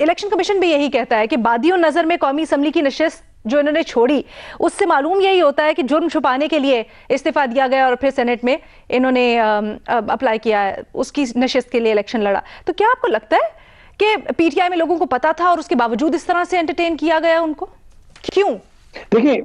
Election commission भी यही कहता है कि बादियों नजर में कौमी असम्बली की नशस्त जो इन्होंने छोड़ी उससे मालूम यही होता है कि जुर्म छुपाने के लिए इस्तीफा दिया गया और फिर सेनेट में इन्होंने अप्लाई किया उसकी नशस्त के लिए इलेक्शन लड़ा तो क्या आपको लगता है कि पीटीआई में लोगों को पता था और उसके बावजूद इस तरह से एंटरटेन किया गया उनको क्यों देखिए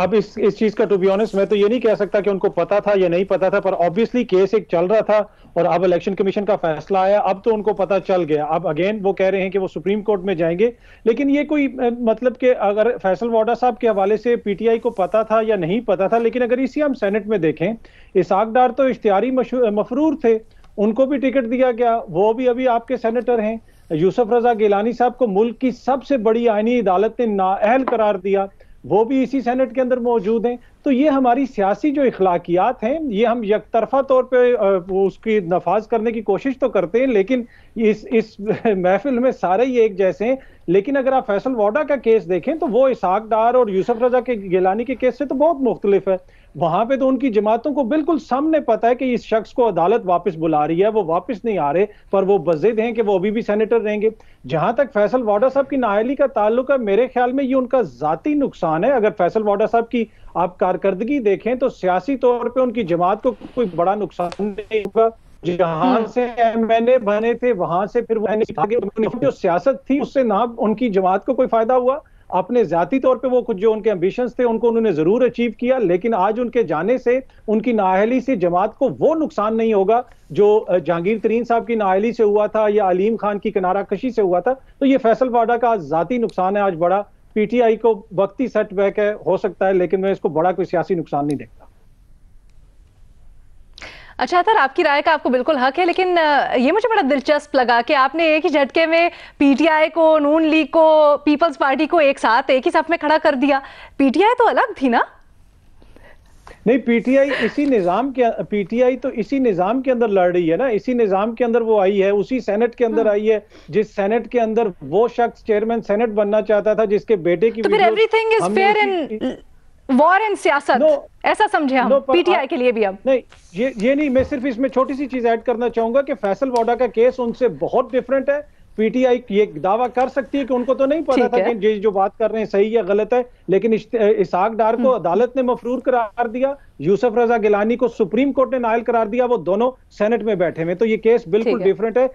अब इस इस चीज का टू बी ऑनेस्ट मैं तो ये नहीं कह सकता कि उनको पता था या नहीं पता था पर ऑब्वियसली केस एक चल रहा था और अब इलेक्शन कमीशन का फैसला आया अब तो उनको पता चल गया अब अगेन वो कह रहे हैं कि वो सुप्रीम कोर्ट में जाएंगे लेकिन ये कोई मतलब कि अगर फैसल वाडा साहब के हवाले से पीटीआई को पता था या नहीं पता था लेकिन अगर इसी हम सेनेट में देखें इसाकदार तो इश्तियारी मफरूर थे उनको भी टिकट दिया गया वो भी अभी आपके सेनेटर हैं यूसुफ रजा गिलानी साहब को मुल्क की सबसे बड़ी आइनी अदालत ने नाअहल करार दिया वो भी इसी सेनेट के अंदर मौजूद हैं तो ये हमारी सियासी जो इखलाकियात हैं ये हम यक तरफा तौर पर उसकी नफाज करने की कोशिश तो करते हैं लेकिन इस इस महफिल में सारे ही एक जैसे हैं लेकिन अगर आप फैसल वाडा का केस देखें तो वो इसाक डार और यूसुफ रजा के गिलानी के केस से तो बहुत मुख्तलिफ है वहां पे तो उनकी जमातों को बिल्कुल सामने पता है कि इस शख्स को अदालत वापस बुला रही है वो वापस नहीं आ रहे पर वो बजिद हैं कि वो अभी भी सेनेटर रहेंगे जहां तक फैसल वाडा साहब की नाहली का ताल्लुक है मेरे ख्याल में ये उनका जाती नुकसान है अगर फैसल वाडा साहब की आप कारकर्दगी देखें तो सियासी तौर पर उनकी जमात को कोई बड़ा नुकसान नहीं होगा जहां हम्म। से एमएनए बने थे वहां से फिर वो जो सियासत थी उससे ना उनकी जमात को कोई फायदा हुआ अपने जाती तौर पे वो कुछ जो उनके एम्बिशन थे उनको उन्होंने जरूर अचीव किया लेकिन आज उनके जाने से उनकी नाहली से जमात को वो नुकसान नहीं होगा जो जहांगीर तरीन साहब की नाहली से हुआ था या अलीम खान की किनारा कशी से हुआ था तो ये फैसल वाडा का आज जाती नुकसान है आज बड़ा पीटीआई को वक्ती सेटबैक है हो सकता है लेकिन मैं इसको बड़ा कोई सियासी नुकसान नहीं देखता अच्छा सर आपकी राय का आपको बिल्कुल हक है लेकिन ये मुझे बड़ा दिलचस्प लगा कि आपने एक ही झटके में पीटीआई को नून लीग को पीपल्स पार्टी को एक साथ एक ही साथ में खड़ा कर दिया पीटीआई तो अलग थी ना नहीं पीटीआई इसी निजाम के पीटीआई तो इसी निजाम के अंदर लड़ रही है ना इसी निजाम के अंदर वो आई है उसी सेनेट के अंदर हाँ। आई है जिस सेनेट के अंदर वो शख्स चेयरमैन सेनेट बनना चाहता था जिसके बेटे की तो फिर everything is fair in war and सियासत no, ऐसा समझे हम no, पीटीआई के लिए भी अब नहीं ये ये नहीं मैं सिर्फ इसमें छोटी सी चीज ऐड करना चाहूंगा कि फैसल वाडा का केस उनसे बहुत डिफरेंट है पीटीआई ये दावा कर सकती है कि उनको तो नहीं पता था कि ये जो बात कर रहे हैं सही या गलत है लेकिन इसाक डार को हम्म। अदालत ने मफरूर करार दिया यूसुफ रजा गिलानी को सुप्रीम कोर्ट ने नायल करार दिया वो दोनों सेनेट में बैठे हुए तो ये केस बिल्कुल डिफरेंट है